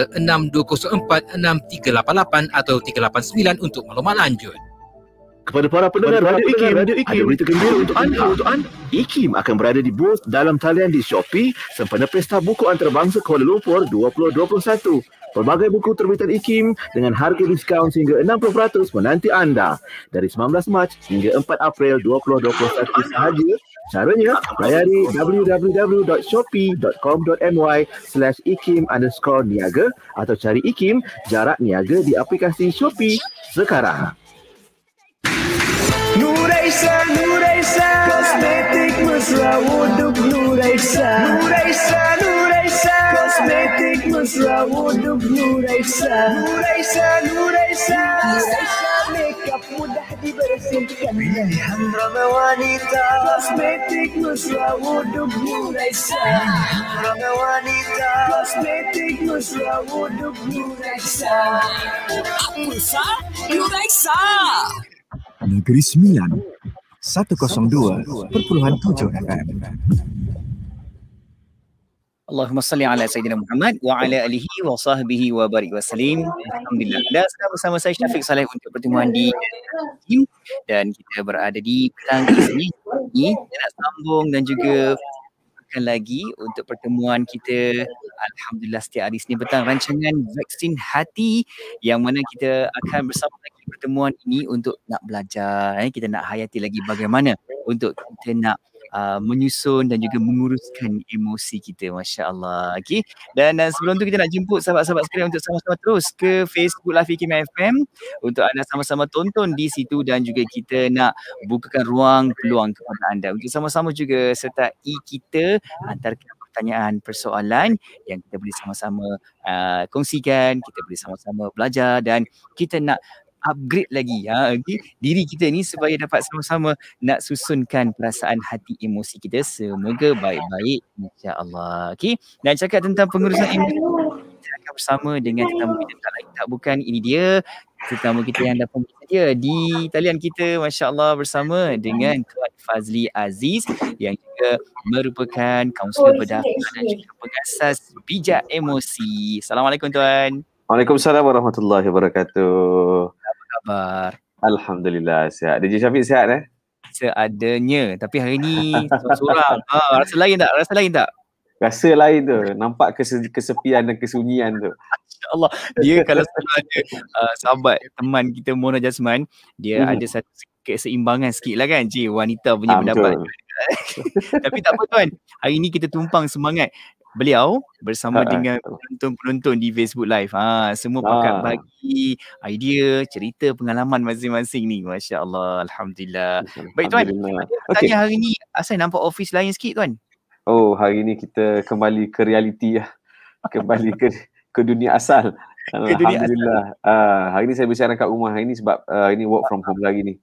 0163366388 atau 389 untuk maklumat lanjut. Kepada para pendengar Radio Ikim, Radio Ikim, ada berita gembira untuk anda. Untuk anda. Ikim akan berada di booth dalam talian di Shopee sempena Pesta Buku Antarabangsa Kuala Lumpur 2021. Pelbagai buku terbitan Ikim dengan harga diskaun sehingga 60% menanti anda. Dari 19 Mac hingga 4 April 2021 sahaja, Caranya, layari www.shopee.com.my slash ikim underscore niaga atau cari ikim jarak niaga di aplikasi Shopee sekarang. Nuraisa, Nuraisa, kosmetik mesra untuk Nuraisa. Nuraisa, Nuraisa, kosmetik mesra untuk Nuraisa. Nuraisa, Nuraisa, Nuraisa, وقف وضحدي برسم كمية حمرا موانيتا بس بيتك نشوى ودبني ورشا حمرا موانيتا بس بيتك نشوى ودبني ورشا ورشا ورشا Negeri Sembilan 102.7 FM Allahumma salli ala Sayyidina Muhammad wa ala alihi wa sahbihi wa barik wa salim. Alhamdulillah. Dan sekarang bersama saya Syafiq Saleh untuk pertemuan di dan kita berada di petang ini. Kita nak sambung dan juga akan lagi untuk pertemuan kita Alhamdulillah setiap hari sini betang rancangan vaksin hati yang mana kita akan bersama lagi pertemuan ini untuk nak belajar. Eh. Kita nak hayati lagi bagaimana untuk kita nak Uh, menyusun dan juga menguruskan emosi kita Masya Allah okay? dan uh, sebelum tu kita nak jemput sahabat-sahabat sekalian untuk sama-sama terus ke Facebook Live IKM FM untuk anda sama-sama tonton di situ dan juga kita nak bukakan ruang peluang kepada anda untuk sama-sama juga sertai kita kita pertanyaan, persoalan yang kita boleh sama-sama uh, kongsikan, kita boleh sama-sama belajar dan kita nak upgrade lagi ha okay? diri kita ni supaya dapat sama-sama nak susunkan perasaan hati emosi kita semoga baik-baik insya-Allah okey dan cakap tentang pengurusan emosi kita akan bersama dengan tetamu kita tak lain tak bukan ini dia tetamu kita yang dapat dia di talian kita masya-Allah bersama dengan Tuan Fazli Aziz yang juga merupakan kaunselor pedagang dan juga pengasas bijak emosi. Assalamualaikum tuan. Waalaikumsalam warahmatullahi wabarakatuh khabar? Alhamdulillah sihat. DJ Syafiq sihat eh? Seadanya. Tapi hari ni seorang. ha, ah, rasa lain tak? Rasa lain tak? Rasa lain tu. Nampak kesepian dan kesunyian tu. Allah. Dia kalau sebenarnya uh, sahabat teman kita Mona Jasman, dia hmm. ada satu keseimbangan sikit lah kan. Cik wanita punya ah, pendapat. Tapi tak apa tuan. Hari ni kita tumpang semangat beliau bersama ha, ha, dengan penonton-penonton di Facebook Live. Ha, semua ha. pakat bagi idea, cerita, pengalaman masing-masing ni. Masya Allah. Alhamdulillah. Baik tuan, Alhamdulillah. tanya hari ni asal nampak ofis lain sikit tuan? Oh, hari ni kita kembali ke realiti lah. Kembali ke, ke dunia asal. Alhamdulillah. Asal. Uh, hari ni saya bersiaran kat rumah hari ni sebab uh, ah, ini work from home lagi ni.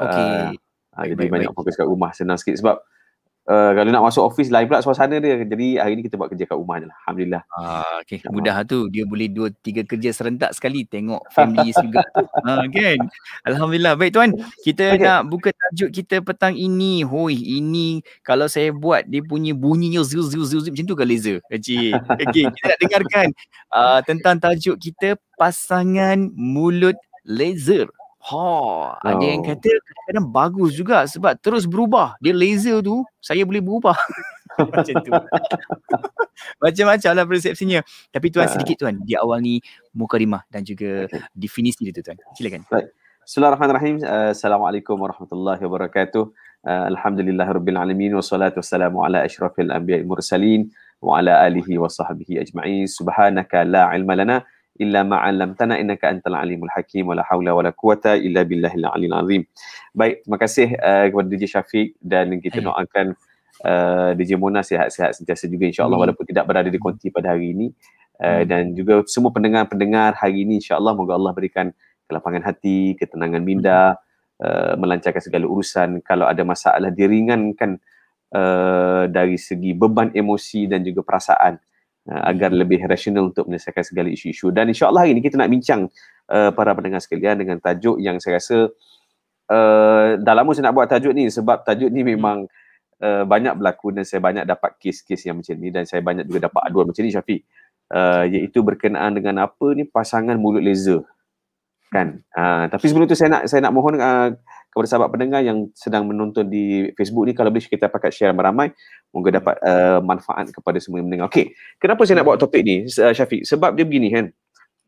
Okay. Uh, ah, jadi baik, banyak baik. fokus kat rumah. Senang sikit sebab uh, kalau nak masuk office lain pula suasana dia. Jadi hari ni kita buat kerja kat rumah je lah. Alhamdulillah. Ah, okay. Mudah tu. Dia boleh dua, tiga kerja serentak sekali tengok family juga. ha, kan? Alhamdulillah. Baik tuan, kita okay. nak buka tajuk kita petang ini. Hoi, ini kalau saya buat dia punya bunyinya zil zil zil macam tu ke laser? Haji. Okay, kita nak dengarkan uh, tentang tajuk kita pasangan mulut laser. Ha, wow. ada yang kata kadang-kadang bagus juga sebab terus berubah. Dia laser tu, saya boleh berubah. Macam tu. Macam-macam lah persepsinya. Tapi tuan ah. sedikit tuan, di awal ni muka rimah dan juga okay. definisi dia tu tuan. Silakan. Baik. Bismillahirrahmanirrahim. Uh, Assalamualaikum warahmatullahi wabarakatuh. Uh, Alhamdulillah Rabbil Alamin Wassalatu wassalamu ala ashrafil anbiya mursalin Wa ala alihi wa sahbihi ajma'in Subhanaka la ilma lana illa ma 'allamtana innaka antal alimul hakim wala haula wala quwata illa billahil aliyil azim. Baik, terima kasih uh, kepada DJ Syafiq dan kita Ayuh. doakan uh, DJ Mona sihat-sihat sentiasa juga insya-Allah walaupun tidak berada di konti pada hari ini uh, dan juga semua pendengar-pendengar hari ini insya-Allah moga Allah berikan kelapangan hati, ketenangan minda, uh, melancarkan segala urusan kalau ada masalah diringankan Uh, dari segi beban emosi dan juga perasaan Ah, agar lebih rasional untuk menyelesaikan segala isu-isu dan insyaallah hari ini kita nak bincang uh, para pendengar sekalian dengan tajuk yang saya rasa uh, dah lama saya nak buat tajuk ni sebab tajuk ni memang uh, banyak berlaku dan saya banyak dapat kes-kes yang macam ni dan saya banyak juga dapat aduan macam ni Syafiq uh, iaitu berkenaan dengan apa ni pasangan mulut laser kan uh, tapi sebelum tu saya nak saya nak mohon uh, kepada sahabat pendengar yang sedang menonton di Facebook ni kalau boleh kita pakai share ramai-ramai moga dapat uh, manfaat kepada semua yang mendengar. Okey. Kenapa saya nak bawa topik ni uh, Syafiq? Sebab dia begini kan.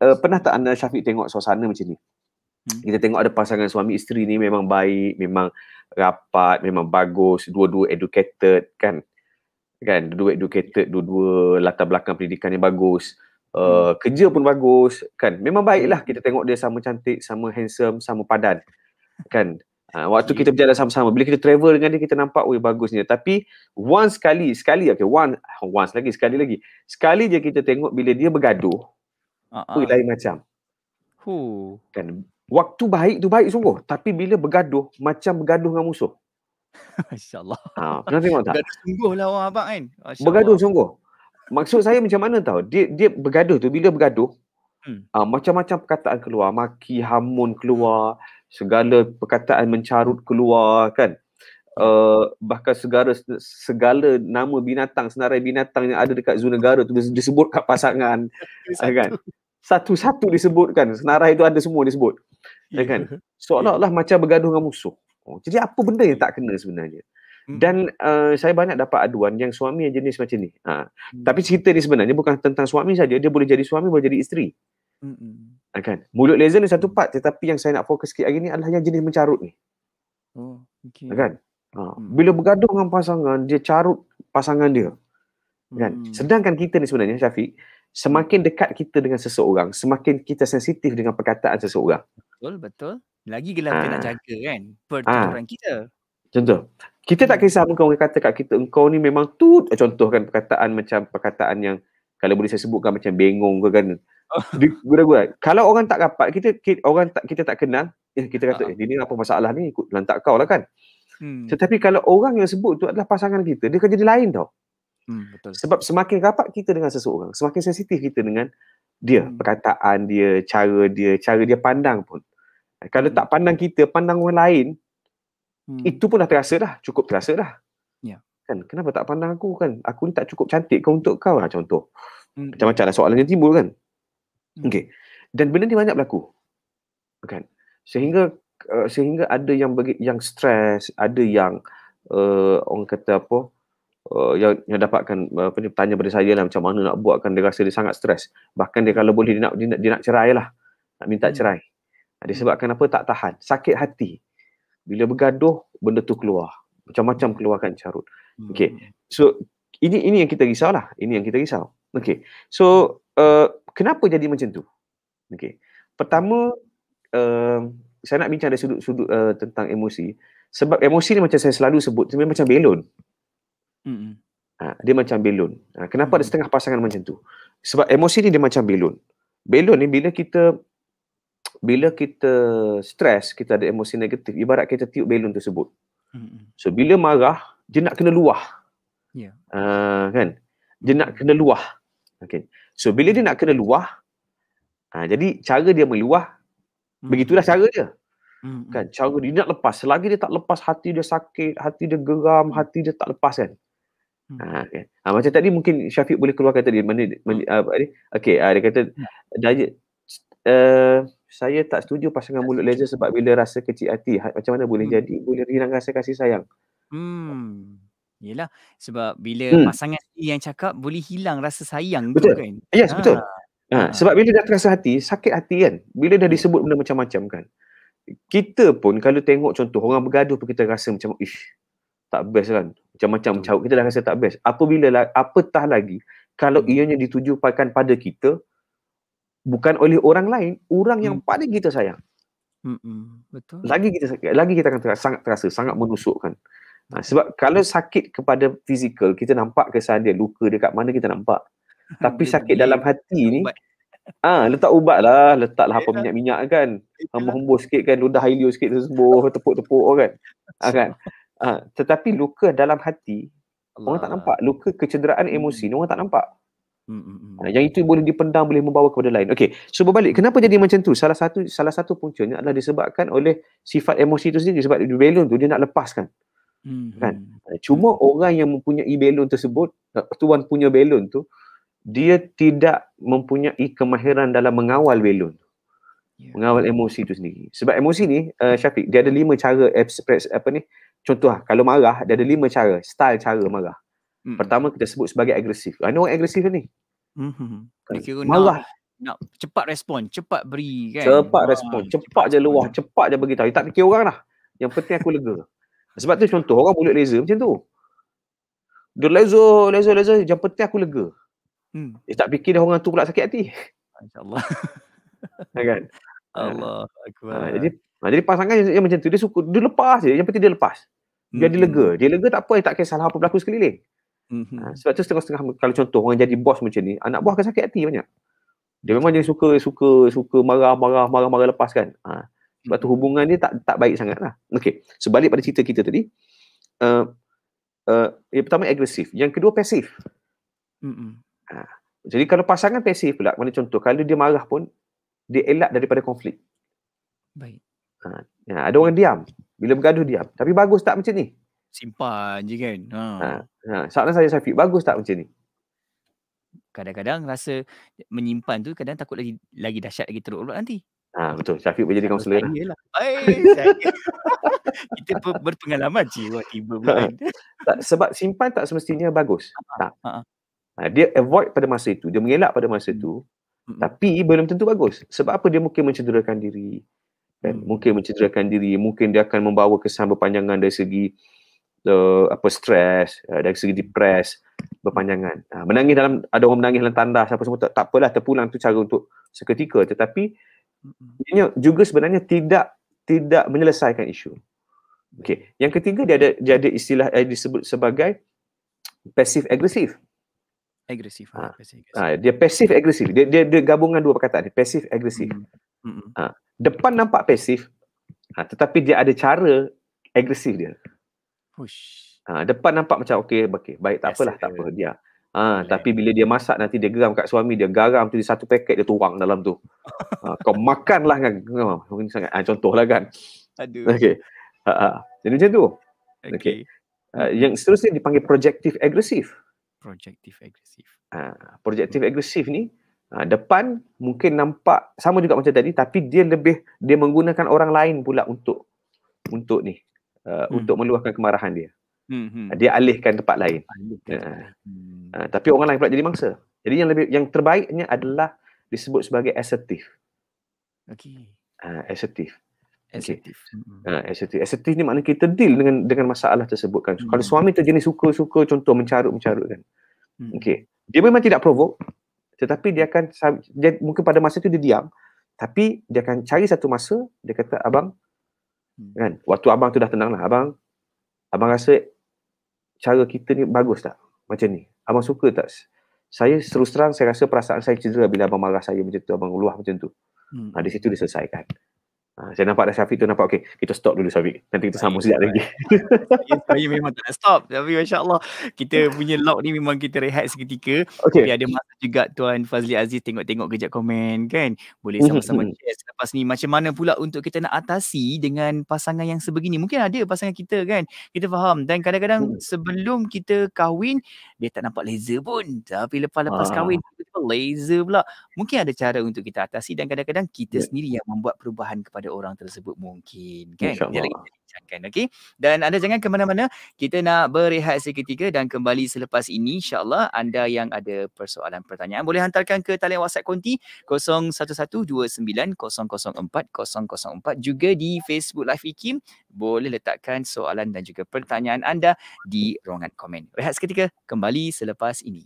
Uh, pernah tak anda Syafiq tengok suasana macam ni? Hmm. Kita tengok ada pasangan suami isteri ni memang baik, memang rapat, memang bagus, dua-dua educated kan. Kan, dua-dua educated, dua-dua latar belakang pendidikan yang bagus. Uh, kerja pun bagus kan memang baiklah kita tengok dia sama cantik sama handsome sama padan kan Uh, waktu yeah. kita berjalan sama-sama, bila kita travel dengan dia, kita nampak, weh bagusnya. Tapi, once sekali, sekali, okay, once, once lagi, sekali lagi. Sekali je kita tengok bila dia bergaduh, uh-uh. lain macam. Huh. Kan, waktu baik tu baik sungguh. Tapi bila bergaduh, macam bergaduh dengan musuh. InsyaAllah. Ha, pernah tengok tak? Bergaduh sungguh lah orang abang kan. Bergaduh sungguh. Maksud saya macam mana tahu? Dia, dia bergaduh tu, bila bergaduh, hmm. uh, macam-macam perkataan keluar. Maki, hamun keluar segala perkataan mencarut keluar kan uh, bahkan segala segala nama binatang senarai binatang yang ada dekat zoo negara tu disebut kat pasangan eh, kan satu-satu disebutkan senarai itu ada semua disebut yeah. kan ya. seolah-olah macam bergaduh dengan musuh oh, jadi apa benda yang tak kena sebenarnya hmm. dan uh, saya banyak dapat aduan yang suami yang jenis macam ni. Ha. Hmm. Tapi cerita ni sebenarnya bukan tentang suami saja, dia boleh jadi suami, boleh jadi isteri mm Kan? Mulut laser ni satu part tetapi yang saya nak fokus sikit hari ni adalah yang jenis mencarut ni. Oh, okay. Ah, kan? Ha. Mm. Bila bergaduh dengan pasangan, dia carut pasangan dia. Kan? Mm. Sedangkan kita ni sebenarnya, Syafiq, semakin dekat kita dengan seseorang, semakin kita sensitif dengan perkataan seseorang. Betul, betul. Lagi gelap ha. kita nak jaga kan? Pertama ha. kita. Contoh, kita tak kisah apa kau kata kat kita, engkau ni memang tu contoh kan perkataan macam perkataan yang kalau boleh saya sebutkan macam bengong ke kan, Gua-gua. Kalau orang tak rapat, kita, kita orang tak kita tak kenal, eh kita kata uh eh, ini apa masalah ni ikut lantak kau lah kan. Hmm. Tetapi kalau orang yang sebut tu adalah pasangan kita, dia akan jadi lain tau. Hmm, betul. Sebab semakin rapat kita dengan seseorang, semakin sensitif kita dengan dia, hmm. perkataan dia, cara dia, cara dia pandang pun. Eh, kalau hmm. tak pandang kita, pandang orang lain, hmm. itu pun dah terasa dah, cukup terasa dah. Yeah. Kan, kenapa tak pandang aku kan? Aku ni tak cukup cantik ke untuk kau lah contoh. Hmm. Macam-macam lah soalan yang timbul kan. Hmm. Okey. Dan benda ni banyak berlaku. Kan? Sehingga uh, sehingga ada yang bagi, yang stres, ada yang uh, orang kata apa? Uh, yang, yang dapatkan apa ni tanya pada saya lah macam mana nak buat kan dia rasa dia sangat stres bahkan dia kalau boleh dia nak dia nak, dia nak cerai lah nak minta hmm. cerai dia sebabkan apa tak tahan sakit hati bila bergaduh benda tu keluar macam-macam hmm. keluarkan carut okey so ini ini yang kita risau lah ini yang kita risau okey so uh, kenapa jadi macam tu? Okey. Pertama, uh, saya nak bincang dari sudut-sudut uh, eh, tentang emosi. Sebab emosi ni macam saya selalu sebut, dia macam belon. Mm-hmm. Ha, dia macam belon. Ha, kenapa mm-hmm. ada setengah pasangan macam tu? Sebab emosi ni dia macam belon. Belon ni bila kita bila kita stres, kita ada emosi negatif, ibarat kita tiup belon tersebut. Mm-hmm. So bila marah, dia nak kena luah. Ya. Yeah. Ha, uh, kan? Dia nak kena luah. Okay. So bila dia nak kena luah, ha, jadi cara dia meluah, hmm. begitulah cara dia. Hmm. Kan, cara dia nak lepas. Selagi dia tak lepas, hati dia sakit, hati dia geram, hmm. hati dia tak lepas kan. Hmm. Ha, kan? ha, macam tadi mungkin Syafiq boleh keluarkan tadi. Mana, mana, hmm. uh, okay, uh, dia kata, hmm. uh, saya tak setuju pasangan mulut laser sebab bila rasa kecil hati. Ha, macam mana boleh hmm. jadi? Boleh hilang rasa kasih sayang. Hmm. Yelah sebab bila hmm. pasangan yang cakap boleh hilang rasa sayang betul. tu kan. Ya, yes ha. betul. Ha. Ha. Sebab bila dah terasa hati, sakit hati kan. Bila dah hmm. disebut benda macam-macam kan. Kita pun kalau tengok contoh orang bergaduh pun kita rasa macam ish tak best kan. Macam-macam hmm. cakap kita dah rasa tak best. Apabila apatah lagi kalau hmm. ianya ditujukan pada kita bukan oleh orang lain, orang yang hmm. paling kita sayang. Hmm. hmm. Betul. Lagi kita lagi kita akan terasa, sangat terasa, sangat menusuk menusukkan. Ha, sebab kalau hmm. sakit kepada fizikal, kita nampak kesan dia, luka dia kat mana kita nampak. Tapi sakit dalam hati ni, ah ha, letak ubat lah, letak lah apa minyak-minyak kan. Membus sikit kan, ludah helio sikit tu sembuh, tepuk-tepuk kan. Ha, kan? Ha, tetapi luka dalam hati, Allah. orang tak nampak. Luka kecederaan hmm. emosi ni orang tak nampak. Hmm, hmm, hmm. Ha, yang itu boleh dipendam boleh membawa kepada lain. Okey. So berbalik, kenapa jadi macam tu? Salah satu salah satu puncanya adalah disebabkan oleh sifat emosi tu sendiri sebab di balloon tu dia nak lepaskan. Hmm. Kan? Hmm. Eh, cuma hmm. orang yang mempunyai balon tersebut, eh, tuan punya balon tu, dia tidak mempunyai kemahiran dalam mengawal balon. Yeah. Mengawal emosi tu sendiri. Sebab emosi ni, uh, Syafiq, dia ada lima cara express apa ni? Contoh lah, kalau marah, dia ada lima cara, style cara marah. Hmm. Pertama kita sebut sebagai agresif. Ada ah, orang agresif kan ni. Hmm. hmm kan? Kira marah. Nak nak cepat respon, cepat beri kan. Cepat ah, respon, cepat, cepat je luah, cepat je bagi Tak fikir orang lah Yang penting aku lega. Sebab tu contoh orang mulut laser macam tu. Dia laser, laser, laser. Jam petih aku lega. Hmm. Dia tak fikir dah orang tu pula sakit hati. InsyaAllah. Ya kan? Allah. Ha, jadi, ha, jadi pasangan yang, macam tu. Dia suka. Dia lepas je. Yang penting dia lepas. Biar hmm. dia lega. Dia lega tak apa. tak kisahlah apa berlaku sekeliling. Hmm. Ha, sebab tu setengah-setengah kalau contoh orang jadi bos macam ni. Anak buah akan sakit hati banyak. Dia memang jadi suka, suka, suka marah, marah, marah, marah, marah lepas kan. Ha. Sebab tu hubungan dia tak tak baik sangat lah. Okey. Sebalik pada cerita kita tadi, uh, uh, yang pertama agresif, yang kedua pasif. Ha. Jadi kalau pasangan pasif pula, mana contoh kalau dia marah pun dia elak daripada konflik. Baik. Ha. Ya, ada orang diam. Bila bergaduh diam. Tapi bagus tak macam ni? Simpan je kan. Ha. Ha. ha. Soalan saya Syafiq, bagus tak macam ni? kadang-kadang rasa menyimpan tu kadang takut lagi lagi dahsyat lagi teruk pula nanti. Ha, betul. Syafiq boleh jadi kaunselor. Eh? Lah. Lah. Kita berpengalaman je buat ibu ha, ha. tak, sebab simpan tak semestinya bagus. Ah, ha, tak. Ha. Ha, dia avoid pada masa itu. Dia mengelak pada masa hmm. itu. Hmm. Tapi belum tentu bagus. Sebab apa dia mungkin mencederakan diri. Kan? Hmm. Mungkin mencederakan diri. Mungkin dia akan membawa kesan berpanjangan dari segi uh, apa stres, uh, dari segi depres berpanjangan. Ha, menangis dalam, ada orang menangis dalam tandas apa semua. Tak, tak apalah terpulang tu cara untuk seketika. Tetapi ini juga sebenarnya tidak tidak menyelesaikan isu. Okey. Yang ketiga dia ada dia ada istilah eh, disebut sebagai passive aggressive. Agresif. Ha. Ha. dia passive agresif. Dia, dia dia gabungan dua perkataan ni, passive agresif. Ha. Ah, depan nampak pasif. Ha. tetapi dia ada cara agresif dia. Push. Ha. depan nampak macam okey, okey, baik, tak apalah, tak apa dia. Ya. Ha, tapi bila dia masak nanti dia geram kat suami dia garam tu di satu paket dia tuang dalam tu. Ha, kau makanlah kan. Mungkin sangat ha, contohlah kan. Aduh. Okey. Ha, ha. Jadi macam tu. Okey. Okay. Ha, yang seterusnya dipanggil projective aggressive. Projective aggressive. Ha, projective aggressive ni ha, depan mungkin nampak sama juga macam tadi tapi dia lebih dia menggunakan orang lain pula untuk untuk ni uh, hmm. untuk meluahkan kemarahan dia. Hmm, hmm. Dia alihkan tempat lain. Alihkan. Ah. Hmm. Uh, tapi orang lain pula jadi mangsa. Jadi yang lebih yang terbaiknya adalah disebut sebagai assertif. Okey. Uh, ah, Assertif. Assertif. Okay. Hmm. Uh, assertive. Assertive ni makna kita deal dengan dengan masalah tersebut kan. Hmm. Kalau suami terjenis suka-suka contoh mencarut-mencarut kan. Hmm. Okey. Dia memang tidak provok. tetapi dia akan dia, mungkin pada masa itu dia diam tapi dia akan cari satu masa dia kata abang hmm. kan waktu abang tu dah tenanglah abang abang rasa cara kita ni bagus tak? Macam ni. Abang suka tak? Saya terus terang saya rasa perasaan saya cedera bila abang marah saya macam tu, abang luah macam tu. Hmm. Ha, di situ diselesaikan. Ha, saya nampak dah Syafiq tu nampak okey kita stop dulu Syafiq nanti kita sambung sekejap lagi saya memang tak nak stop tapi Masya Allah kita punya log ni memang kita rehat seketika okay. tapi ada masa juga Tuan Fazli Aziz tengok-tengok kejap komen kan boleh mhm, sama-sama mm-hmm. share selepas ni macam mana pula untuk kita nak atasi dengan pasangan yang sebegini mungkin ada pasangan kita kan kita faham dan kadang-kadang mm. sebelum kita kahwin dia tak nampak laser pun tapi lepas-lepas ah. kahwin laser pula mungkin ada cara untuk kita atasi dan kadang-kadang kita yeah. sendiri yang membuat perubahan kepada kepada orang tersebut mungkin kan dia lagi bincangkan okey dan anda jangan ke mana-mana kita nak berehat seketika dan kembali selepas ini insyaallah anda yang ada persoalan pertanyaan boleh hantarkan ke talian WhatsApp Konti 0112900404 juga di Facebook Live Ikim boleh letakkan soalan dan juga pertanyaan anda di ruangan komen rehat seketika kembali selepas ini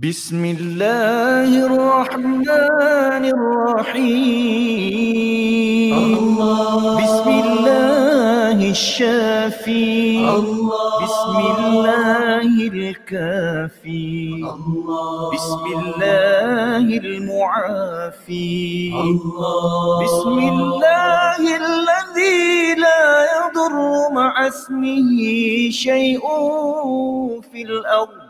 بسم الله الرحمن الرحيم الله بسم الله الشافي الله بسم الله الكافي الله بسم الله المعافي الله بسم الله الذي لا يضر مع اسمه شيء في الأرض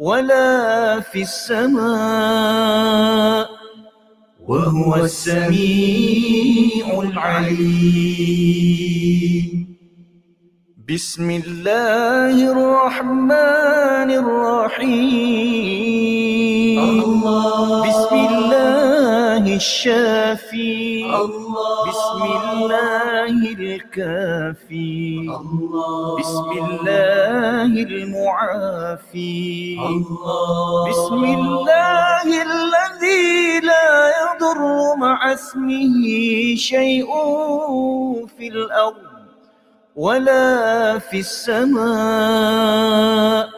ولا في السماء وهو السميع العليم بسم الله الرحمن الرحيم الله بسم الله الشافي الله بسم الله الكافي بسم الله المعافي بسم الله الذي لا يضر مع اسمه شيء في الأرض ولا في السماء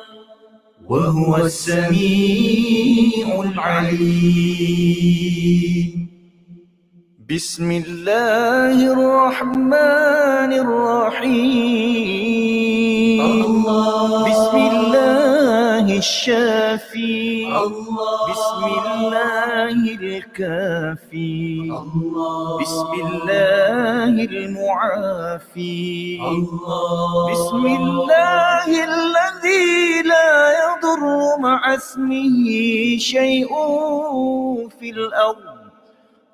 وهو السميع العليم بسم الله الرحمن الرحيم الله بسم الله الشافي الله بسم الله الكافي الله بسم الله المعافي الله بسم الله الذي لا يضر مع اسمه شيء في الأرض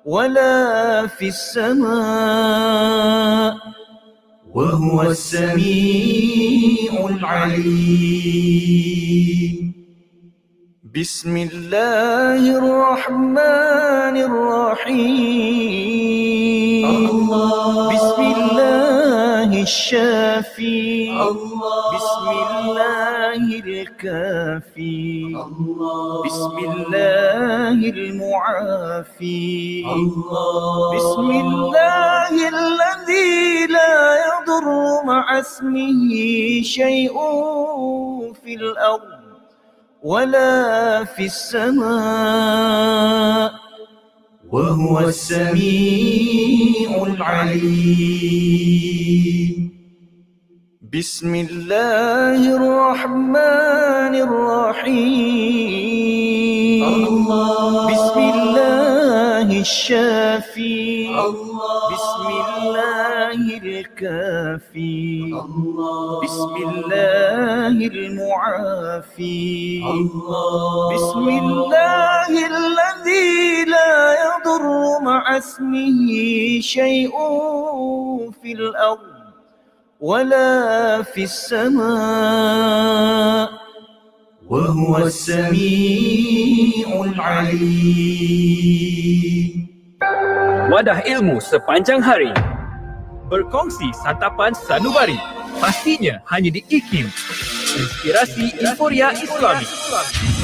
ولا في السماء وهو السميع العليم بسم الله الرحمن الرحيم الله بسم الله الله الشافي بسم الله الكافي الله بسم الله المعافي الله بسم الله الذي لا يضر مع اسمه شيء في الأرض ولا في السماء وهو السميع العليم بسم الله الرحمن الرحيم الشافي بسم الله الكافي بسم الله المعافي بسم الله الذي لا يضر مع اسمه شيء في الأرض ولا في السماء وهو السميع العليم wadah ilmu sepanjang hari. Berkongsi santapan sanubari. Pastinya hanya di IKIM. Inspirasi Inforia Islami. Inspirasi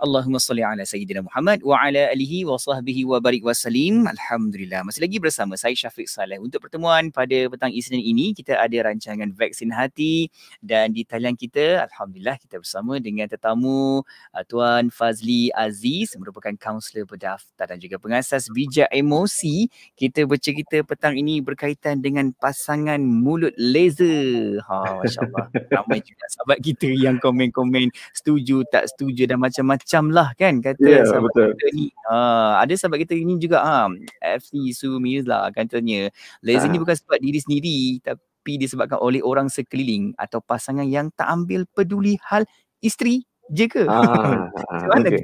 Allahumma salli ala Sayyidina Muhammad wa ala alihi wa sahbihi wa barik wa salim. Alhamdulillah. Masih lagi bersama saya Syafiq Saleh. Untuk pertemuan pada petang Isnin ini, kita ada rancangan vaksin hati dan di talian kita, Alhamdulillah, kita bersama dengan tetamu uh, Tuan Fazli Aziz, merupakan kaunselor berdaftar dan juga pengasas bijak emosi. Kita bercerita petang ini berkaitan dengan pasangan mulut laser. Ha, Masya Allah. Ramai juga sahabat kita yang komen-komen setuju tak setuju dan macam-macam macam lah kan kata yeah, sahabat betul. kita ni. Ha, ada sahabat kita ini juga ha, ah, FC Su lah kan katanya. lezat ha. ni ah. bukan sebab diri sendiri tapi disebabkan oleh orang sekeliling atau pasangan yang tak ambil peduli hal isteri je ke? Ha, ha, ha, okay.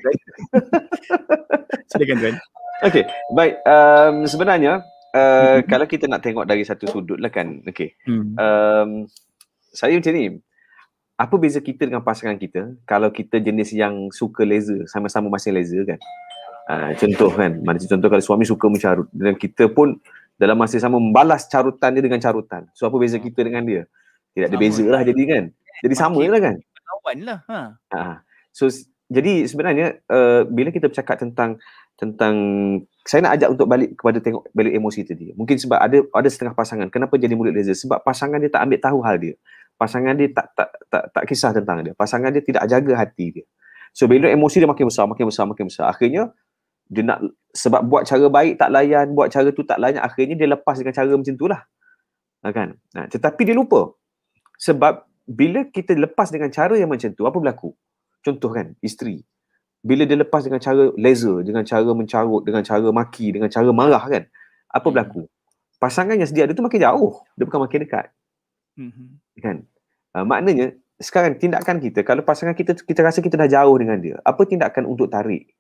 Silakan tuan. Okay, baik. Um, sebenarnya Uh, hmm. kalau kita nak tengok dari satu sudut lah kan okey hmm. um, saya macam ni apa beza kita dengan pasangan kita kalau kita jenis yang suka laser sama-sama masih laser kan uh, contoh kan macam contoh kalau suami suka mencarut dan kita pun dalam masa sama membalas carutan dia dengan carutan so apa beza kita dengan dia tidak ada beza lah jadi kan jadi sama lah kan lawan lah ha. Ha, ha. so jadi sebenarnya uh, bila kita bercakap tentang tentang saya nak ajak untuk balik kepada tengok balik emosi tadi. Mungkin sebab ada ada setengah pasangan kenapa jadi mulut laser sebab pasangan dia tak ambil tahu hal dia pasangan dia tak tak tak tak kisah tentang dia pasangan dia tidak jaga hati dia so bila emosi dia makin besar makin besar makin besar akhirnya dia nak sebab buat cara baik tak layan buat cara tu tak layan akhirnya dia lepas dengan cara macam itulah ha, kan nah, ha, tetapi dia lupa sebab bila kita lepas dengan cara yang macam tu apa berlaku contoh kan isteri bila dia lepas dengan cara laser dengan cara mencarut dengan cara maki dengan cara marah kan apa hmm. berlaku pasangan yang sedia ada tu makin jauh dia bukan makin dekat hmm, hmm kan uh, maknanya sekarang tindakan kita kalau pasangan kita kita rasa kita dah jauh dengan dia apa tindakan untuk tarik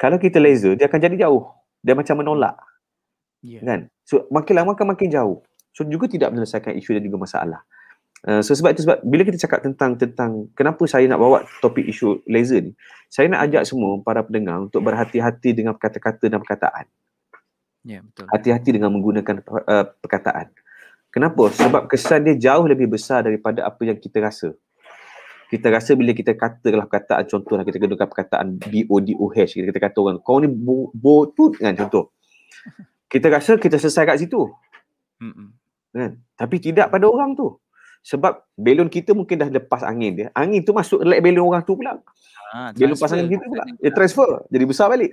kalau kita laser dia akan jadi jauh dia macam menolak yeah. kan so makin lama akan makin jauh so juga tidak menyelesaikan isu dan juga masalah Uh, so sebab itu sebab bila kita cakap tentang tentang kenapa saya nak bawa topik isu laser ni saya nak ajak semua para pendengar untuk berhati-hati dengan kata-kata dan perkataan. Ya Hati-hati dengan menggunakan uh, perkataan. Uh, Kenapa? Sebab kesan dia jauh lebih besar daripada apa yang kita rasa. Kita rasa bila kita katakanlah perkataan, contohlah kita gunakan perkataan B-O-D-O-H, kita kata orang, kau ni botut kan contoh. Kita rasa kita selesai kat situ. Mm-mm. Kan? Tapi tidak pada orang tu. Sebab belon kita mungkin dah lepas angin dia. Angin tu masuk ke belon orang tu pula. Ha, ah, belon pasang angin kita pula. Dia transfer. Jadi besar balik.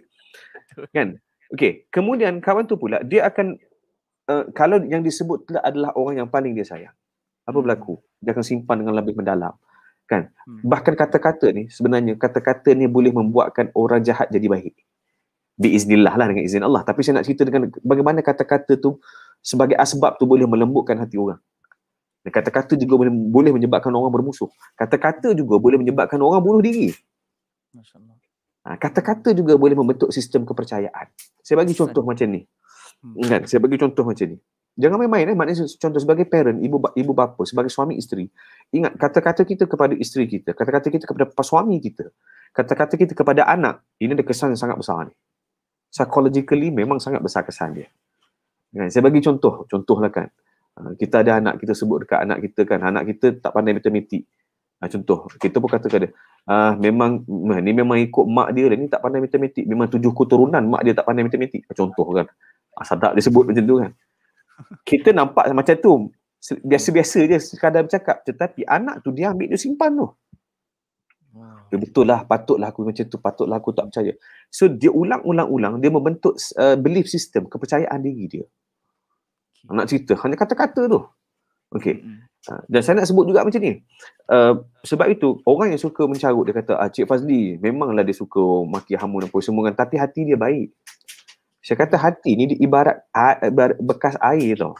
Kan? Okay. Kemudian kawan tu pula, dia akan Eh, kalau yang disebut telah adalah orang yang paling dia sayang. Apa hmm. berlaku? Dia akan simpan dengan lebih mendalam. Kan? Hmm. Bahkan kata-kata ni sebenarnya kata-kata ni boleh membuatkan orang jahat jadi baik. Biiznillah lah dengan izin Allah. Tapi saya nak cerita dengan bagaimana kata-kata tu sebagai asbab tu boleh melembutkan hati orang. Kata-kata juga boleh, boleh menyebabkan orang bermusuh. Kata-kata juga boleh menyebabkan orang bunuh diri. Ha, kata-kata juga boleh membentuk sistem kepercayaan. Saya bagi contoh macam ni. Kan? Saya bagi contoh macam ni. Jangan main-main eh. Maknanya contoh sebagai parent, ibu ibu bapa, sebagai suami isteri. Ingat kata-kata kita kepada isteri kita, kata-kata kita kepada suami kita, kata-kata kita kepada anak, ini ada kesan yang sangat besar ni. Psychologically memang sangat besar kesan dia. Kan? Saya bagi contoh, contohlah kan. Ah, kita ada anak, kita sebut dekat anak kita kan, anak kita tak pandai matematik. Ah, contoh, kita pun kata kepada, ah, memang, ni memang ikut mak dia, dia ni tak pandai matematik. Memang tujuh keturunan mak dia tak pandai matematik. contoh kan. Ah, sadak dia sebut macam tu kan. Kita nampak macam tu. Biasa-biasa je sekadar bercakap. Tetapi anak tu dia ambil dia simpan tu. Wow. Dia betul lah. Patutlah aku macam tu. Patutlah aku tak percaya. So dia ulang-ulang-ulang. Dia membentuk uh, belief system. Kepercayaan diri dia. Okay. Nak cerita. Hanya kata-kata tu. Okay. Mm-hmm. Ha, dan saya nak sebut juga macam ni. Uh, sebab itu orang yang suka mencarut dia kata ah, Cik Fazli memanglah dia suka maki hamun dan semua kan. Tapi hati dia baik. Saya kata hati ni ibarat bekas air tau.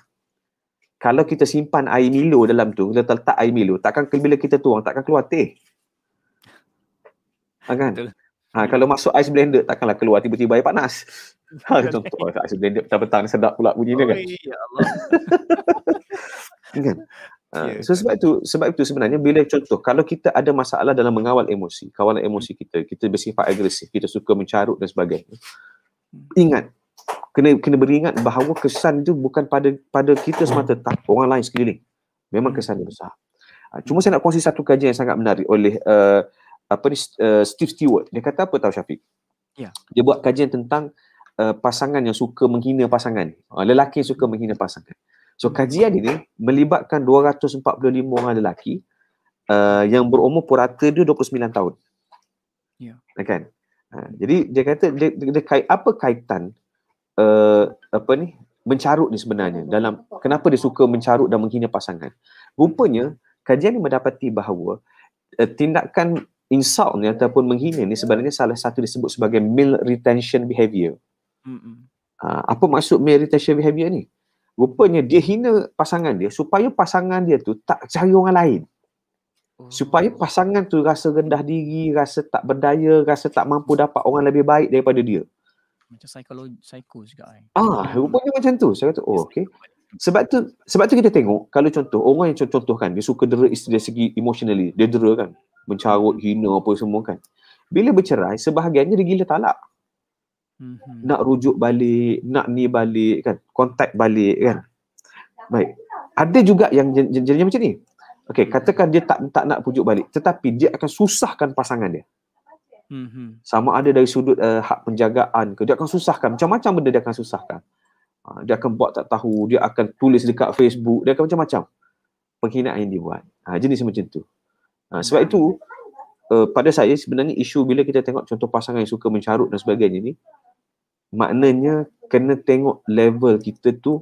Kalau kita simpan air milo dalam tu, kita letak air milo, takkan bila kita tuang, takkan keluar teh. Ha, kan? Ha, kalau masuk ice blender, takkanlah keluar tiba-tiba air panas. Ha, contoh, lah, ice blender petang-petang sedap pula bunyinya kan? Oh, ya Allah. Kan? Ha, ya, so sebab ya. itu, sebab itu sebenarnya bila contoh, kalau kita ada masalah dalam mengawal emosi, kawalan emosi kita, kita bersifat agresif, kita suka mencarut dan sebagainya. Hmm. Ingat, kena kena beringat bahawa kesan itu bukan pada pada kita semata tak orang lain sekeliling memang kesan dia besar ha, cuma saya nak kongsi satu kajian yang sangat menarik oleh uh, apa ni uh, Steve Stewart dia kata apa tahu Syafiq ya yeah. dia buat kajian tentang uh, pasangan yang suka menghina pasangan uh, lelaki yang suka menghina pasangan so kajian ini melibatkan 245 orang lelaki uh, yang berumur purata dia 29 tahun ya yeah. kan Ha, jadi dia kata dia, dia, dia, apa kaitan uh, apa ni mencarut ni sebenarnya dalam kenapa dia suka mencarut dan menghina pasangan. Rupanya kajian ni mendapati bahawa uh, tindakan insult ni ataupun menghina ni sebenarnya salah satu disebut sebagai male retention behavior. Uh, apa maksud male retention behavior ni? Rupanya dia hina pasangan dia supaya pasangan dia tu tak cari orang lain. Oh. Supaya pasangan tu rasa rendah diri, rasa tak berdaya, rasa tak mampu dapat orang lebih baik daripada dia. Macam psikologi, psiko juga kan. Ah, rupanya macam tu. Saya kata, oh, okay. Sebab tu sebab tu kita tengok, kalau contoh, orang yang contohkan, kan, dia suka dera isteri dari segi emotionally. Dia dera kan. Mencarut, hina, apa semua kan. Bila bercerai, sebahagiannya dia gila talak. hmm Nak rujuk balik, nak ni balik kan. Kontak balik kan. Baik. Ada juga yang jenisnya macam ni. Okay, katakan dia tak tak nak pujuk balik. Tetapi dia akan susahkan pasangan dia. Mm. Mm-hmm. Sama ada dari sudut uh, hak penjagaan ke, dia akan susahkan. Macam-macam benda dia akan susahkan. Uh, dia akan buat tak tahu, dia akan tulis dekat Facebook, dia akan macam-macam. Penghinaan yang dibuat. Uh, ha, jenis macam tu. Uh, sebab itu, uh, pada saya sebenarnya isu bila kita tengok contoh pasangan yang suka mencarut dan sebagainya ni, maknanya kena tengok level kita tu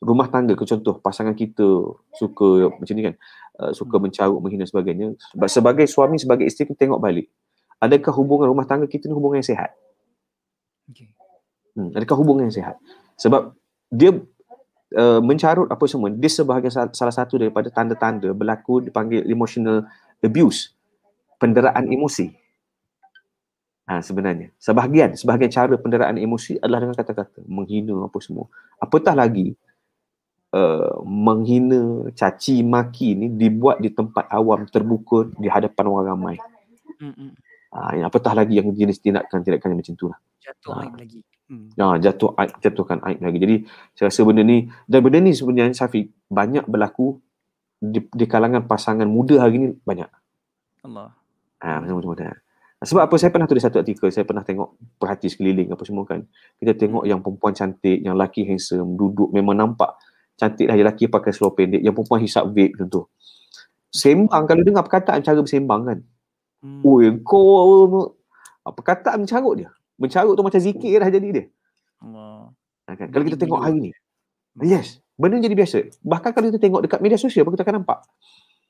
rumah tangga ke contoh pasangan kita suka macam ni kan uh, suka hmm. mencarut menghina sebagainya sebagai suami sebagai isteri kita tengok balik adakah hubungan rumah tangga kita ni hubungan yang sihat? Hmm, adakah hubungan yang sihat? Sebab dia uh, mencarut apa semua, dia sebahagian salah satu daripada tanda-tanda berlaku dipanggil emotional abuse, penderaan emosi. Ha, sebenarnya, sebahagian, sebahagian cara penderaan emosi adalah dengan kata-kata, menghina apa semua. Apatah lagi, uh, menghina, caci, maki ni dibuat di tempat awam terbuka di hadapan orang ramai. Ha, apatah lagi yang jenis tindakan-tindakan yang macam tu lah. Jatuh ha. aib lagi. Hmm. Ha, jatuh aib, jatuhkan aib lagi. Jadi saya rasa benda ni, dan benda ni sebenarnya Syafiq, banyak berlaku di, di kalangan pasangan muda hari ni banyak. Allah. Ha, macam-macam Sebab apa saya pernah tulis satu artikel, saya pernah tengok perhati sekeliling apa semua kan. Kita tengok hmm. yang perempuan cantik, yang laki handsome, duduk memang nampak cantik lah, yang laki pakai seluar pendek, yang perempuan hisap vape tu Sembang, kalau dengar perkataan cara bersembang kan. Hmm. Oh, kau apa kata mencarut dia. Mencarut tu macam zikir dah jadi dia. Allah. Kan? Kalau kita tengok hari ni. Hmm. Yes, benda jadi biasa. Bahkan kalau kita tengok dekat media sosial pun kita akan nampak.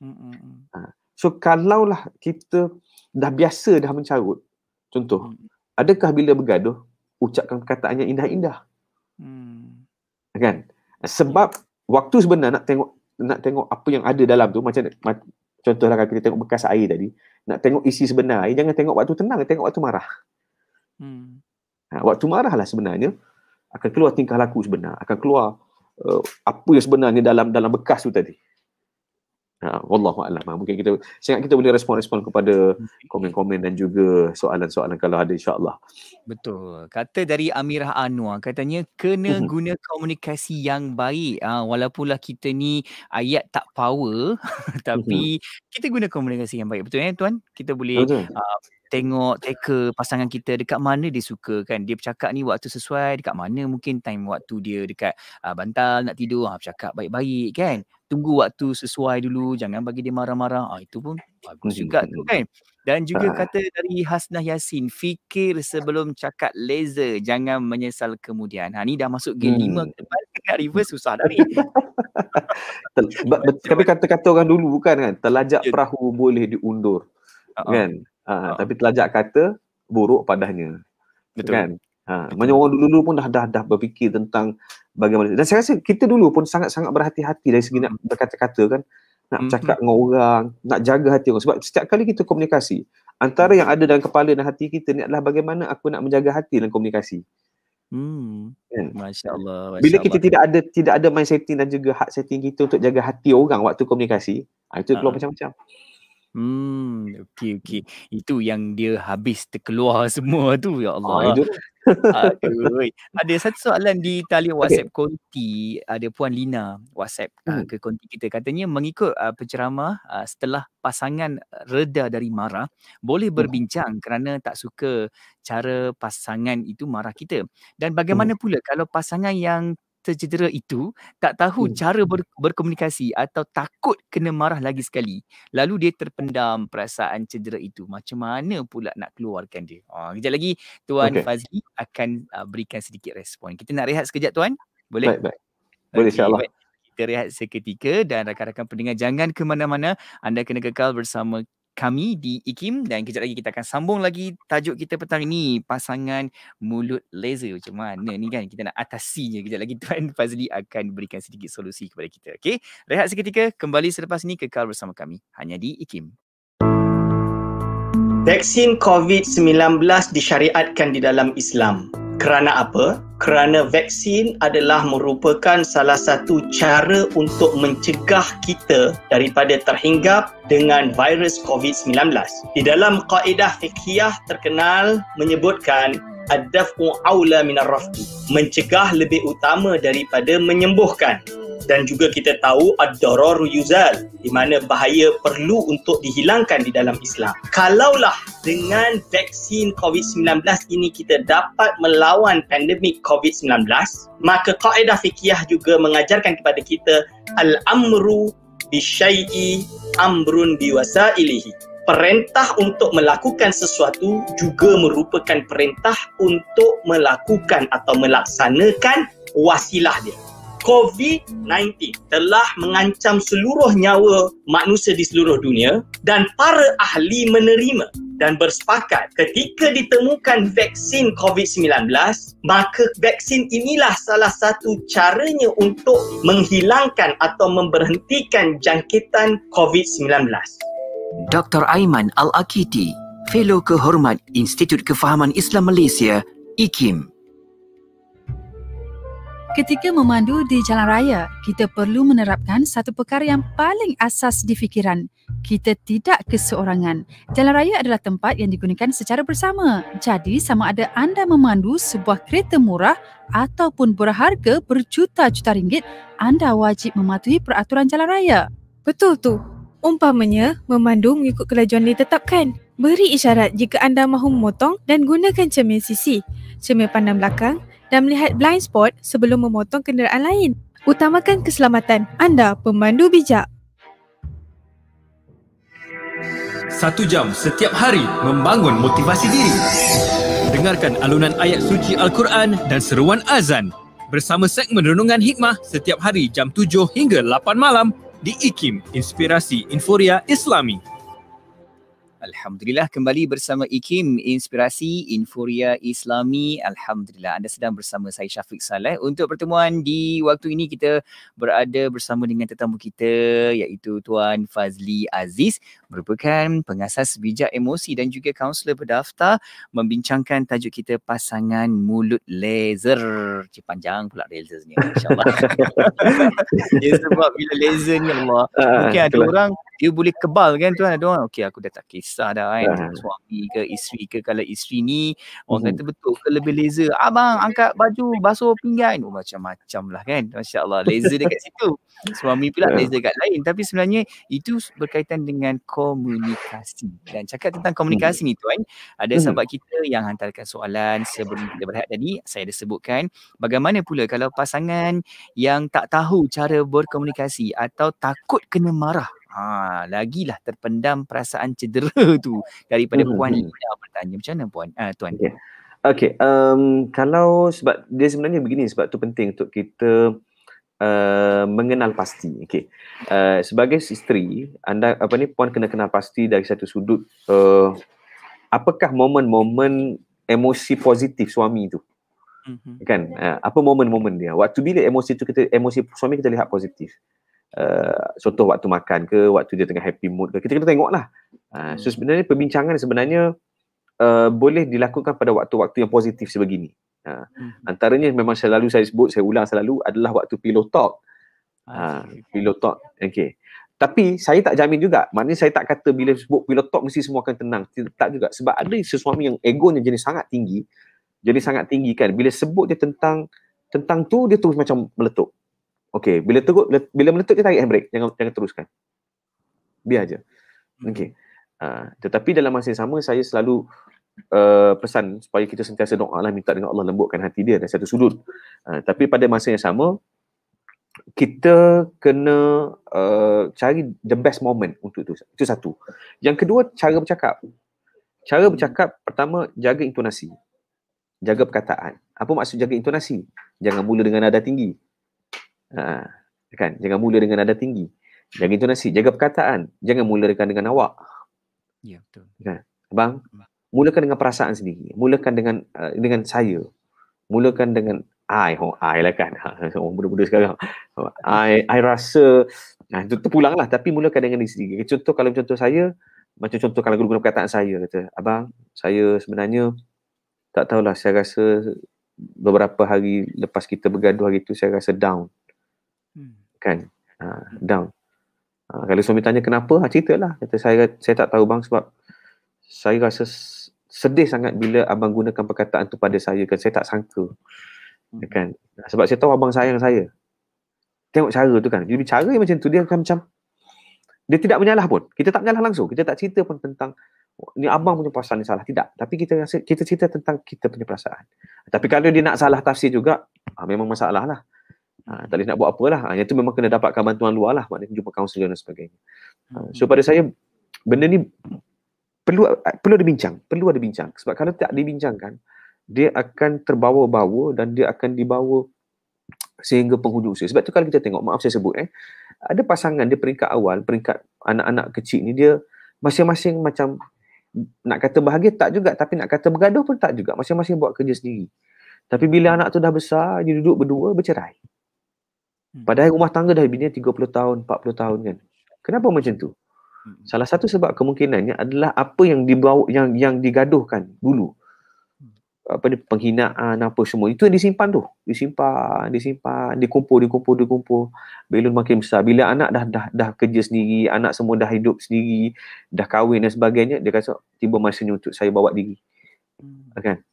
Hmm. hmm, hmm. Ha. So kalaulah kita dah biasa dah mencarut. Contoh, hmm. adakah bila bergaduh ucapkan perkataan yang indah-indah? Hmm. Kan? Sebab waktu sebenarnya nak tengok nak tengok apa yang ada dalam tu macam contohlah kalau kita tengok bekas air tadi nak tengok isi sebenar. Eh, jangan tengok waktu tenang, tengok waktu marah. Hmm. Ha, waktu marah lah sebenarnya akan keluar tingkah laku sebenar, akan keluar uh, apa yang sebenarnya dalam dalam bekas tu tadi. Ha, wallahu a'lam. Ha, mungkin kita saya kita boleh respon-respon kepada hmm. komen-komen dan juga soalan-soalan kalau ada insya-Allah. Betul. Kata dari Amirah Anwar katanya kena hmm. guna komunikasi yang baik. Ha, walaupunlah kita ni ayat tak power tapi hmm. kita guna komunikasi yang baik. Betul ya tuan? Kita boleh okay. uh, tengok tackle pasangan kita dekat mana dia suka kan dia bercakap ni waktu sesuai dekat mana mungkin time waktu dia dekat uh, bantal nak tidur ha, bercakap baik-baik kan tunggu waktu sesuai dulu jangan bagi dia marah-marah ah itu pun bagus hmm, juga tu hmm. kan dan juga ah. kata dari Hasnah Yasin fikir sebelum cakap laser jangan menyesal kemudian ha ni dah masuk game hmm. 5 kita depan nak reverse susah dah ni tapi kata-kata orang dulu bukan kan telajak ya. perahu boleh diundur kan ha. Ah. tapi telajak kata buruk padahnya, Betul. Kan? Ha, banyak orang dulu-dulu pun dah, dah dah berfikir tentang bagaimana dan saya rasa kita dulu pun sangat-sangat berhati-hati dari segi nak hmm. berkata-kata kan, nak mm-hmm. cakap hmm. dengan orang, nak jaga hati orang sebab setiap kali kita komunikasi, antara yang ada dalam kepala dan hati kita ni adalah bagaimana aku nak menjaga hati dalam komunikasi. Hmm. Yeah. Kan? Masya-Allah. Masya Bila kita Allah. tidak ada tidak ada mindset dan juga heart setting kita untuk jaga hati orang waktu komunikasi, ha, itu keluar uh. macam-macam. Hmm, okey okey. Itu yang dia habis terkeluar semua tu ya ah, Allah. Ha, Aduh. ada satu soalan di talian WhatsApp okay. Konti, ada Puan Lina WhatsApp ah, hmm. ke Konti kita katanya mengikut uh, penceramah uh, setelah pasangan reda dari marah, boleh hmm. berbincang hmm. kerana tak suka cara pasangan itu marah kita. Dan hmm. bagaimana hmm. pula kalau pasangan yang tercedera itu tak tahu hmm. cara ber, berkomunikasi atau takut kena marah lagi sekali. Lalu dia terpendam perasaan cedera itu. Macam mana pula nak keluarkan dia? Ha, kejap lagi Tuan okay. Fazli akan uh, berikan sedikit respon. Kita nak rehat sekejap Tuan. Boleh? Baik, baik. Boleh insyaAllah. Kita rehat seketika dan rakan-rakan pendengar jangan ke mana-mana. Anda kena kekal bersama kami di IKIM dan kejap lagi kita akan sambung lagi tajuk kita petang ini pasangan mulut laser macam mana ni kan kita nak atasinya kejap lagi Tuan Fazli akan berikan sedikit solusi kepada kita Okay, rehat seketika kembali selepas ni kekal bersama kami hanya di IKIM Vaksin COVID-19 disyariatkan di dalam Islam. Kerana apa? Kerana vaksin adalah merupakan salah satu cara untuk mencegah kita daripada terhinggap dengan virus COVID-19. Di dalam kaedah fikhiah terkenal menyebutkan ad-daf'u aula minar Mencegah lebih utama daripada menyembuhkan dan juga kita tahu ad-dararu yuzal di mana bahaya perlu untuk dihilangkan di dalam Islam. Kalaulah dengan vaksin COVID-19 ini kita dapat melawan pandemik COVID-19, maka kaedah fikih juga mengajarkan kepada kita al-amru bi bisyai'i amrun bi biwasailihi. Perintah untuk melakukan sesuatu juga merupakan perintah untuk melakukan atau melaksanakan wasilah dia. COVID-19 telah mengancam seluruh nyawa manusia di seluruh dunia dan para ahli menerima dan bersepakat ketika ditemukan vaksin COVID-19 maka vaksin inilah salah satu caranya untuk menghilangkan atau memberhentikan jangkitan COVID-19. Dr. Aiman Al-Akiti, Fellow Kehormat Institut Kefahaman Islam Malaysia, IKIM. Ketika memandu di jalan raya, kita perlu menerapkan satu perkara yang paling asas di fikiran. Kita tidak keseorangan. Jalan raya adalah tempat yang digunakan secara bersama. Jadi, sama ada anda memandu sebuah kereta murah ataupun berharga berjuta-juta ringgit, anda wajib mematuhi peraturan jalan raya. Betul tu. Umpamanya, memandu mengikut kelajuan ditetapkan. Beri isyarat jika anda mahu memotong dan gunakan cermin sisi, cermin pandang belakang dan melihat blind spot sebelum memotong kenderaan lain. Utamakan keselamatan anda pemandu bijak. Satu jam setiap hari membangun motivasi diri. Dengarkan alunan ayat suci Al-Quran dan seruan azan bersama segmen Renungan Hikmah setiap hari jam 7 hingga 8 malam di IKIM, Inspirasi Inforia Islami. Alhamdulillah kembali bersama IKIM Inspirasi Inforia Islami Alhamdulillah anda sedang bersama saya Syafiq Saleh Untuk pertemuan di waktu ini kita berada bersama dengan tetamu kita Iaitu Tuan Fazli Aziz Merupakan pengasas bijak emosi dan juga kaunselor berdaftar Membincangkan tajuk kita pasangan mulut laser Cik panjang pula laser ni insyaAllah sebab bila laser ni Allah Mungkin ada orang dia boleh kebal kan tuan ada orang okey aku dah tak kisah dah kan uh-huh. suami ke isteri ke kalau isteri ni orang uh-huh. kata betul ke lebih laser abang angkat baju basuh pinggan oh, macam-macam lah kan masya-Allah laser dekat situ suami pula uh ya. dekat lain tapi sebenarnya itu berkaitan dengan komunikasi dan cakap tentang komunikasi ni tuan ada uh sahabat kita yang hantarkan soalan sebelum kita berehat tadi saya ada sebutkan bagaimana pula kalau pasangan yang tak tahu cara berkomunikasi atau takut kena marah Ha, lagilah terpendam perasaan cedera tu daripada hmm. hmm puan Lina hmm. bertanya. Macam mana Puan? Uh, Tuan? Okay. okay. Um, kalau sebab dia sebenarnya begini sebab tu penting untuk kita Uh, mengenal pasti. Okay. Uh, sebagai isteri, anda apa ni puan kena kenal pasti dari satu sudut uh, apakah momen-momen emosi positif suami itu. Mm-hmm. Kan? Uh, apa momen-momen dia? Waktu bila emosi itu kita emosi suami kita lihat positif. Uh, uh, contoh waktu makan ke, waktu dia tengah happy mood ke, kita kena tengoklah. Uh, so hmm. sebenarnya perbincangan sebenarnya uh, boleh dilakukan pada waktu-waktu yang positif sebegini. Uh, hmm. antaranya memang selalu saya sebut, saya ulang selalu adalah waktu pillow talk. Uh, pillow talk, okay. Tapi saya tak jamin juga, maknanya saya tak kata bila sebut pillow talk mesti semua akan tenang. Tak juga. Sebab ada sesuami yang egonya jenis sangat tinggi, jadi sangat tinggi kan bila sebut dia tentang tentang tu dia terus macam meletup Okey, bila teruk, bila meletup kita tarik handbrake. Jangan jangan teruskan. Biar aja. Hmm. Okay. Uh, ah, tetapi dalam masa yang sama, saya selalu uh, pesan supaya kita sentiasa doa lah, minta dengan Allah lembutkan hati dia dan satu sudut. Uh, tapi pada masa yang sama, kita kena uh, cari the best moment untuk itu. Itu satu. Yang kedua, cara bercakap. Cara hmm. bercakap, pertama, jaga intonasi. Jaga perkataan. Apa maksud jaga intonasi? Jangan mula dengan nada tinggi. Ha, kan? Jangan mula dengan nada tinggi. Jaga intonasi, jaga perkataan. Jangan mulakan dengan awak. Ya, yeah, betul. Kan? Abang, mulakan dengan perasaan sendiri. Mulakan dengan uh, dengan saya. Mulakan dengan I. Oh, I lah kan. Ha, orang muda-muda sekarang. I, I rasa, nah, itu terpulang lah. Tapi mulakan dengan diri sendiri. Contoh kalau contoh saya, macam contoh kalau guna perkataan saya kata, Abang, saya sebenarnya tak tahulah saya rasa beberapa hari lepas kita bergaduh hari itu saya rasa down kan uh, down uh, kalau suami tanya kenapa ha ceritalah kata saya saya tak tahu bang sebab saya rasa sedih sangat bila abang gunakan perkataan tu pada saya kan saya tak sangka hmm. ha, kan sebab saya tahu abang sayang saya tengok cara tu kan dia bicara macam tu dia kan macam dia tidak menyalah pun kita tak menyalah langsung kita tak cerita pun tentang oh, ni abang punya perasaan ni salah tidak tapi kita rasa kita cerita tentang kita punya perasaan tapi kalau dia nak salah tafsir juga ha, memang masalah lah Ha, tak boleh nak buat apalah. Ha, yang tu memang kena dapatkan bantuan luar lah. Maknanya jumpa kaunselor dan sebagainya. Ha, hmm. so pada saya, benda ni perlu perlu dibincang, Perlu ada bincang. Sebab kalau tak dibincangkan, dia akan terbawa-bawa dan dia akan dibawa sehingga penghujung usia. Sebab tu kalau kita tengok, maaf saya sebut eh, ada pasangan dia peringkat awal, peringkat anak-anak kecil ni dia masing-masing macam nak kata bahagia tak juga tapi nak kata bergaduh pun tak juga. Masing-masing buat kerja sendiri. Tapi bila anak tu dah besar, dia duduk berdua, bercerai. Hmm. Hmm. Padahal rumah tangga dah bina 30 tahun, 40 tahun kan. Kenapa macam tu? Hmm. Salah satu sebab kemungkinannya adalah apa yang dibawa yang yang digaduhkan dulu. Hmm. Apa ni penghinaan apa semua itu yang disimpan tu. Disimpan, disimpan, dikumpul, dikumpul, dikumpul. Belum makin besar. Bila anak dah dah dah kerja sendiri, anak semua dah hidup sendiri, dah kahwin dan sebagainya, dia kata tiba masanya untuk saya bawa diri. Kan?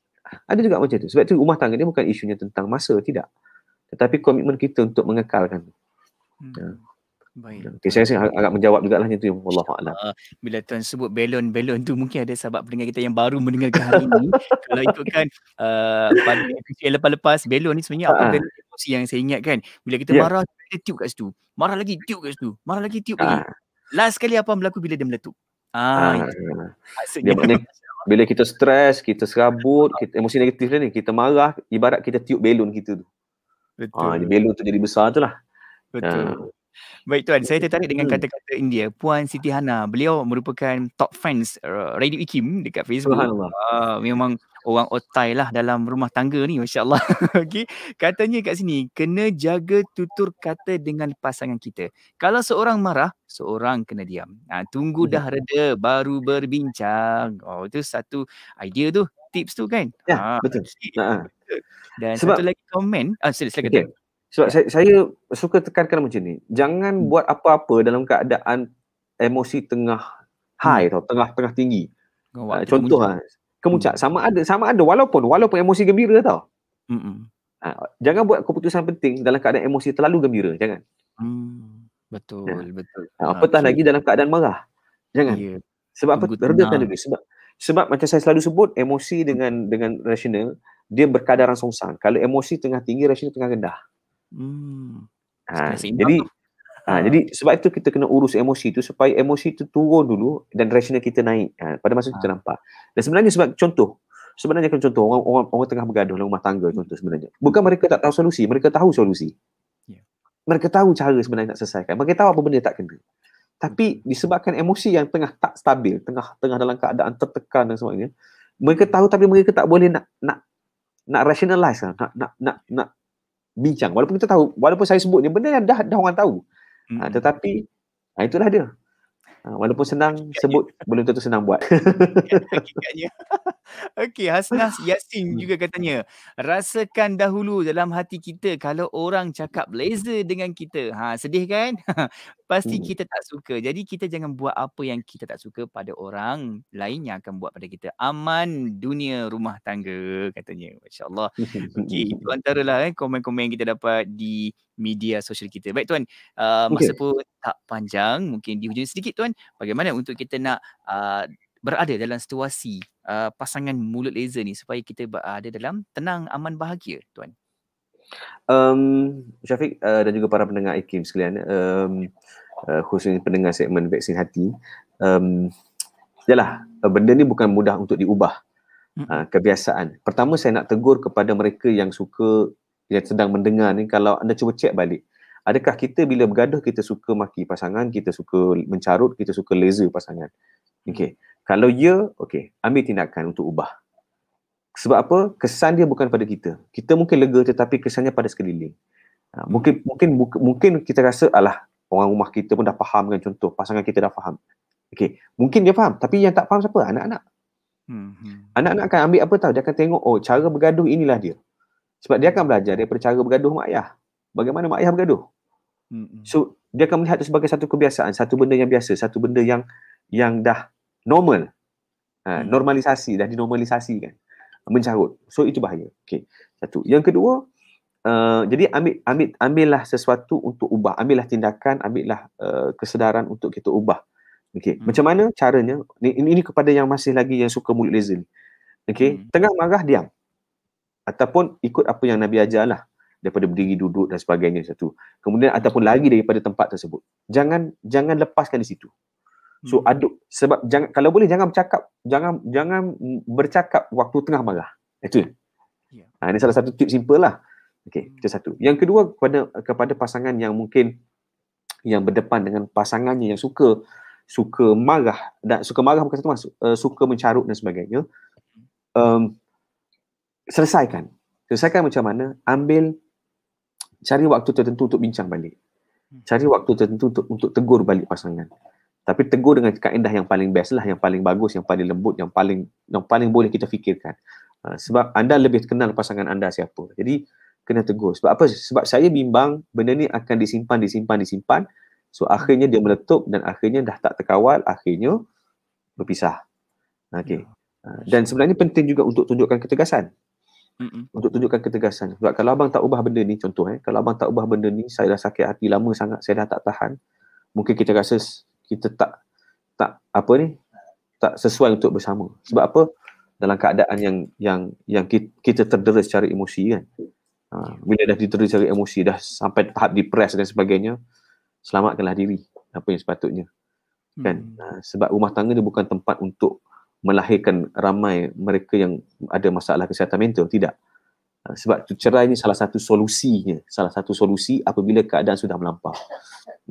Ada juga macam tu. Sebab tu rumah tangga ni bukan isunya tentang masa, tidak tetapi komitmen kita untuk mengekalkan. Hmm. Ya. Baik. Ya, okay, saya rasa agak menjawab juga lah itu Allah Allah. bila tuan sebut belon belon tu mungkin ada sahabat pendengar kita yang baru mendengar ke hari ini. Kalau ikutkan uh, pada episode lepas-lepas belon ni sebenarnya apa uh-huh. emosi yang saya ingat kan. Bila kita yeah. marah kita tiup kat situ. Marah lagi tiup kat situ. Marah lagi tiup lagi. Uh-huh. Last sekali apa berlaku bila dia meletup? Ah. Uh-huh. Dia maknanya, bila kita stres, kita serabut, kita, emosi negatif ni, kita marah, ibarat kita tiup balon kita tu. Betul. Ha, ah, belu tu jadi besar tu lah. Betul. Ha. Baik tuan, saya tertarik dengan hmm. kata-kata India. Puan Siti Hana, beliau merupakan top fans uh, Radio Ikim dekat Facebook. Uh, memang orang otai lah dalam rumah tangga ni Masya Allah okay. Katanya kat sini kena jaga tutur kata dengan pasangan kita Kalau seorang marah seorang kena diam ha, Tunggu hmm. dah reda baru berbincang Oh Itu satu idea tu tips tu kan Ya ah, ha, ha, betul okay. Dan Sebab, satu lagi komen ah, sila, sila okay. Sebab ya. saya, saya suka tekankan macam ni Jangan hmm. buat apa-apa dalam keadaan emosi tengah high hmm. tau tengah-tengah tinggi Uh, contoh lah, kemuncak hmm. sama ada sama ada walaupun walaupun emosi gembira tau hmm ha, jangan buat keputusan penting dalam keadaan emosi terlalu gembira jangan hmm betul ha. betul ha, apatah ha, lagi dalam keadaan marah jangan yeah. sebab Tunggu apa redakan dulu sebab sebab macam saya selalu sebut emosi dengan dengan rasional dia berkadaran songsang kalau emosi tengah tinggi rasional tengah rendah hmm ha, jadi Ha, jadi sebab itu kita kena urus emosi itu supaya emosi itu turun dulu dan rasional kita naik ha, pada masa ha. kita nampak. Dan sebenarnya sebab contoh, sebenarnya kan contoh orang, orang, orang tengah bergaduh dalam rumah tangga contoh sebenarnya. Bukan hmm. mereka tak tahu solusi, mereka tahu solusi. Yeah. Mereka tahu cara sebenarnya nak selesaikan. Mereka tahu apa benda tak kena. Tapi hmm. disebabkan emosi yang tengah tak stabil, tengah tengah dalam keadaan tertekan dan sebagainya, mereka tahu tapi mereka tak boleh nak nak nak rationalize lah, nak nak nak nak bincang. Walaupun kita tahu, walaupun saya sebut ni benda yang dah dah orang tahu. Hmm. Ha, tetapi ha, itulah dia. Ha, walaupun senang Hakikatnya. sebut belum tentu senang buat. Hakikatnya. Okey, Hasnah Yasin hmm. juga katanya, rasakan dahulu dalam hati kita kalau orang cakap laser dengan kita. Ha, sedih kan? Pasti hmm. kita tak suka. Jadi kita jangan buat apa yang kita tak suka pada orang lain yang akan buat pada kita. Aman dunia rumah tangga katanya. Masya-Allah. Okey, itu antaralah eh komen-komen kita dapat di media sosial kita. Baik tuan, uh, masa pun tak panjang, mungkin di hujung sedikit tuan, bagaimana untuk kita nak uh, berada dalam situasi uh, pasangan mulut laser ni supaya kita berada dalam tenang, aman, bahagia tuan? Um, Syafiq uh, dan juga para pendengar IKIM sekalian, um, uh, khususnya pendengar segmen Vaksin Hati, um, yalah, eh, benda ni bukan mudah untuk diubah. Uh, kebiasaan. Pertama saya nak tegur kepada mereka yang suka yang sedang mendengar ni kalau anda cuba cek balik adakah kita bila bergaduh kita suka maki pasangan kita suka mencarut kita suka laser pasangan okey kalau ya okey ambil tindakan untuk ubah sebab apa kesan dia bukan pada kita kita mungkin lega tetapi kesannya pada sekeliling ha, mungkin mungkin mungkin kita rasa alah orang rumah kita pun dah faham kan contoh pasangan kita dah faham okey mungkin dia faham tapi yang tak faham siapa anak-anak hmm, hmm. anak-anak akan ambil apa tahu dia akan tengok oh cara bergaduh inilah dia sebab dia akan belajar daripada cara bergaduh mak ayah. Bagaimana mak ayah bergaduh. Hmm. So, dia akan melihat itu sebagai satu kebiasaan, satu benda yang biasa, satu benda yang yang dah normal. Ha, normalisasi, dah dinormalisasikan. Mencarut. So, itu bahaya. Okay. Satu. Yang kedua, uh, jadi ambil, ambil, ambillah sesuatu untuk ubah. Ambillah tindakan, ambillah uh, kesedaran untuk kita ubah. Okay. Hmm. Macam mana caranya? Ini, ini, kepada yang masih lagi yang suka mulut laser Okay. Hmm. Tengah marah, diam ataupun ikut apa yang Nabi ajar lah daripada berdiri duduk dan sebagainya satu. Kemudian ataupun lagi daripada tempat tersebut. Jangan jangan lepaskan di situ. So hmm. aduk sebab jangan kalau boleh jangan bercakap, jangan jangan bercakap waktu tengah marah. Itu. Ya. Yeah. Ha, ini salah satu tip simple lah. Okey, hmm. itu satu. Yang kedua kepada kepada pasangan yang mungkin yang berdepan dengan pasangannya yang suka suka marah dan suka marah bukan satu masuk uh, eh, suka mencarut dan sebagainya. Um, selesaikan. Selesaikan macam mana? Ambil cari waktu tertentu untuk bincang balik. Hmm. Cari waktu tertentu untuk, untuk tegur balik pasangan. Tapi tegur dengan kaedah yang paling best lah, yang paling bagus, yang paling lembut, yang paling yang paling boleh kita fikirkan. Uh, sebab anda lebih kenal pasangan anda siapa. Jadi kena tegur. Sebab apa? Sebab saya bimbang benda ni akan disimpan, disimpan, disimpan. So akhirnya dia meletup dan akhirnya dah tak terkawal, akhirnya berpisah. Ha, okay. Ya. Ha, dan sebenarnya penting juga untuk tunjukkan ketegasan. Mm-mm. Untuk tunjukkan ketegasan. Sebab kalau abang tak ubah benda ni, contoh eh, kalau abang tak ubah benda ni, saya dah sakit hati lama sangat, saya dah tak tahan. Mungkin kita rasa kita tak tak apa ni? Tak sesuai untuk bersama. Sebab apa? Dalam keadaan yang yang yang kita, kita terdera secara emosi kan. Ha, bila dah diterus secara emosi, dah sampai tahap depres dan sebagainya, selamatkanlah diri apa yang sepatutnya. Kan? hmm Ha, sebab rumah tangga ni bukan tempat untuk melahirkan ramai mereka yang ada masalah kesihatan mental tidak ah, sebab cerai ni salah satu solusinya salah satu solusi apabila keadaan sudah melampau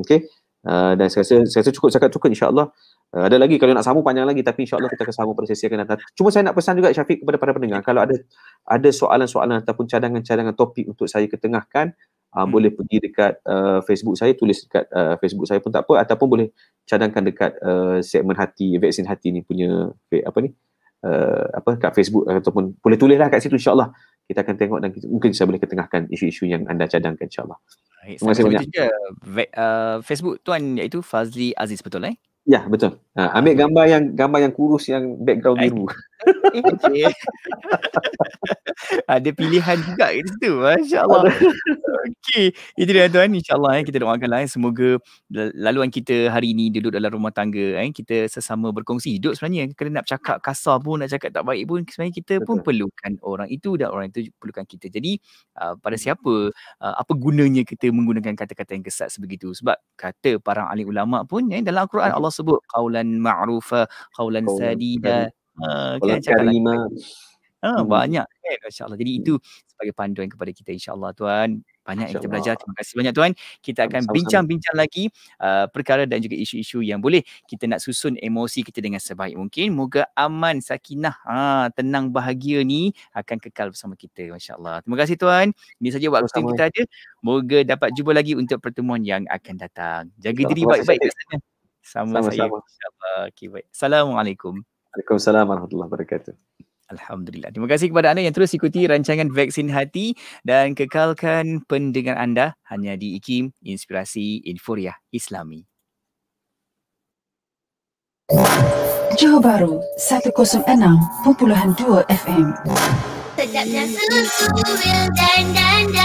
okey uh, dan saya rasa saya rasa cukup cakap cukup insyaallah uh, ada lagi kalau nak sambung panjang lagi tapi insyaallah kita akan sambung pada sesi akan datang cuma saya nak pesan juga Syafiq kepada para pendengar kalau ada ada soalan-soalan ataupun cadangan-cadangan topik untuk saya ketengahkan uh, hmm. boleh pergi dekat uh, Facebook saya tulis dekat uh, Facebook saya pun tak apa ataupun boleh cadangkan dekat uh, segmen hati vaksin hati ni punya apa ni uh, apa kat Facebook ataupun boleh tulis lah kat situ insyaallah kita akan tengok dan kita, mungkin saya boleh ketengahkan isu-isu yang anda cadangkan insyaallah. Terima kasih banyak. Juga, uh, Facebook tuan iaitu Fazli Aziz betul eh? Ya, betul. Uh, ambil gambar yang gambar yang kurus yang background biru. ada pilihan juga kat situ masya-Allah okey itu dia tuan insya-Allah eh kita doakanlah eh semoga laluan kita hari ini duduk dalam rumah tangga eh kita sesama berkongsi hidup sebenarnya kena nak cakap kasar pun nak cakap tak baik pun sebenarnya kita Betul. pun perlukan orang itu dan orang itu perlukan kita jadi uh, pada siapa uh, apa gunanya kita menggunakan kata-kata yang kesat sebegitu sebab kata para ahli ulama pun eh dalam al-Quran Allah sebut qaulan ma'rufa qaulan sadida kan cakap lima. Ha, ah, hmm. banyak kan eh, insyaallah. Jadi hmm. itu sebagai panduan kepada kita insyaallah tuan. Banyak yang kita belajar. Terima kasih banyak tuan. Kita akan bincang-bincang lagi uh, perkara dan juga isu-isu yang boleh kita nak susun emosi kita dengan sebaik mungkin. Moga aman, sakinah, ha, tenang, bahagia ni akan kekal bersama kita. MasyaAllah. Terima kasih tuan. Ini saja waktu Sama. kita ada. Moga dapat jumpa lagi untuk pertemuan yang akan datang. Jaga Sama. diri baik-baik. Sama-sama. Sama. Okay, Assalamualaikum. Waalaikumsalam warahmatullahi wabarakatuh. Alhamdulillah. Terima kasih kepada anda yang terus ikuti rancangan Vaksin Hati dan kekalkan pendengar anda hanya di IKIM Inspirasi Inforia Islami. Johor Baru 106.2 FM. Tetapnya seluruh yang dan dan dan.